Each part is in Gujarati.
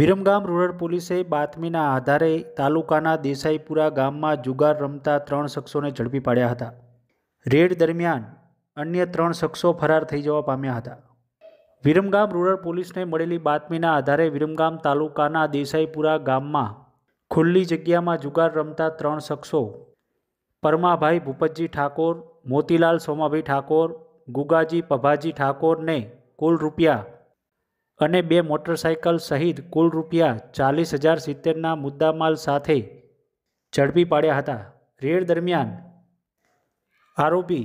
વિરમગામ રૂરલ પોલીસે બાતમીના આધારે તાલુકાના દેસાઈપુરા ગામમાં જુગાર રમતા ત્રણ શખ્સોને ઝડપી પાડ્યા હતા રેડ દરમિયાન અન્ય ત્રણ શખ્સો ફરાર થઈ જવા પામ્યા હતા વિરમગામ રૂરલ પોલીસને મળેલી બાતમીના આધારે વિરમગામ તાલુકાના દેસાઈપુરા ગામમાં ખુલ્લી જગ્યામાં જુગાર રમતા ત્રણ શખ્સો પરમાભાઈ ભૂપતજી ઠાકોર મોતીલાલ સોમાભાઈ ઠાકોર ગુગાજી પભાજી ઠાકોરને કુલ રૂપિયા અને બે મોટરસાઇકલ સહિત કુલ રૂપિયા ચાલીસ હજાર સિત્તેરના મુદ્દામાલ સાથે ઝડપી પાડ્યા હતા રેડ દરમિયાન આરોપી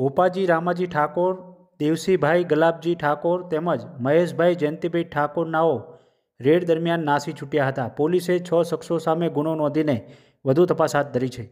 ભોપાજી રામાજી ઠાકોર દેવસીભાઈ ગલાબજી ઠાકોર તેમજ મહેશભાઈ જયંતિભાઈ ઠાકોરનાઓ રેડ દરમિયાન નાસી છૂટ્યા હતા પોલીસે છ શખ્સો સામે ગુનો નોંધીને વધુ તપાસ હાથ ધરી છે